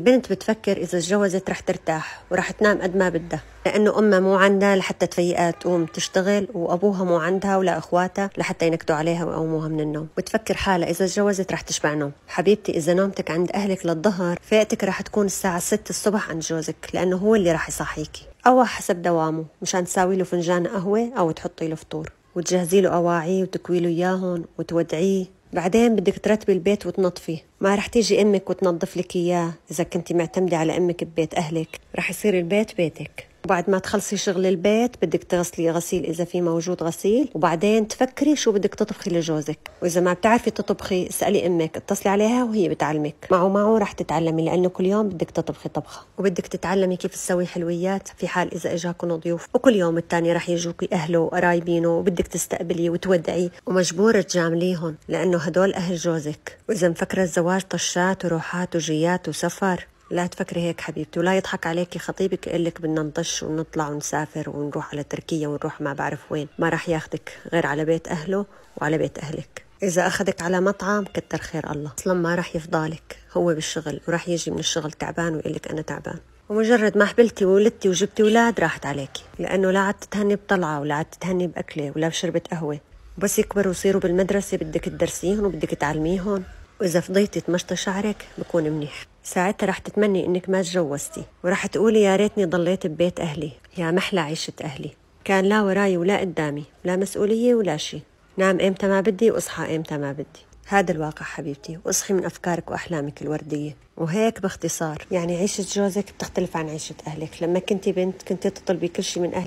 بنت بتفكر إذا تجوزت رح ترتاح ورح تنام قد ما بدها لأنه أمها مو عندها لحتى تفيقها تقوم تشتغل وأبوها مو عندها ولا إخواتها لحتى ينكتوا عليها ويقوموها من النوم بتفكر حالها إذا تجوزت رح تشبع نوم حبيبتي إذا نومتك عند أهلك للظهر فئتك رح تكون الساعة 6 الصبح عند جوزك لأنه هو اللي رح يصحيكي أو حسب دوامه مشان تساوي له فنجان قهوة أو تحطي له فطور وتجهزي له أواعيه وتكوي له إياهم وتودعيه بعدين بدك ترتبي البيت وتنظفيه ما رح تيجي امك وتنظف لك اياه اذا كنتي معتمده على امك ببيت اهلك رح يصير البيت بيتك وبعد ما تخلصي شغل البيت بدك تغسلي غسيل اذا في موجود غسيل وبعدين تفكري شو بدك تطبخي لجوزك واذا ما بتعرفي تطبخي اسالي امك اتصلي عليها وهي بتعلمك معه معه رح تتعلمي لانه كل يوم بدك تطبخي طبخه وبدك تتعلمي كيف تسوي حلويات في حال اذا اجاكم ضيوف وكل يوم الثاني رح يجوكي اهله وقرايبينه وبدك تستقبلي وتودعي ومجبوره تجامليهم لانه هدول اهل جوزك واذا مفكره الزواج طشات وروحات وجيات وسفر لا تفكري هيك حبيبتي ولا يضحك عليكي خطيبك يقول لك بدنا نطش ونطلع ونسافر ونروح على تركيا ونروح ما بعرف وين ما راح ياخدك غير على بيت أهله وعلى بيت أهلك إذا أخذك على مطعم كتر خير الله أصلا ما راح يفضالك هو بالشغل وراح يجي من الشغل تعبان ويقول لك أنا تعبان ومجرد ما حبلتي وولدتي وجبتي اولاد راحت عليكي لأنه لا عاد تتهني بطلعة ولا عاد تتهني بأكلة ولا بشربة قهوة وبس يكبروا ويصيروا بالمدرسة بدك تدرسيهم وبدك تعلميهم وإذا فضيتي تمشطي شعرك بكون منيح ساعتها رح تتمني إنك ما تجوزتي ورح تقولي يا ريتني ضليت ببيت أهلي يا محلى عيشة أهلي كان لا وراي ولا قدامي لا مسؤولية ولا شي نام إمتى ما بدي وأصحى إمتى ما بدي هذا الواقع حبيبتي واصحي من أفكارك وأحلامك الوردية وهيك باختصار يعني عيشة جوزك بتختلف عن عيشة أهلك لما كنتي بنت كنتي تطلبي كل شي من أهلك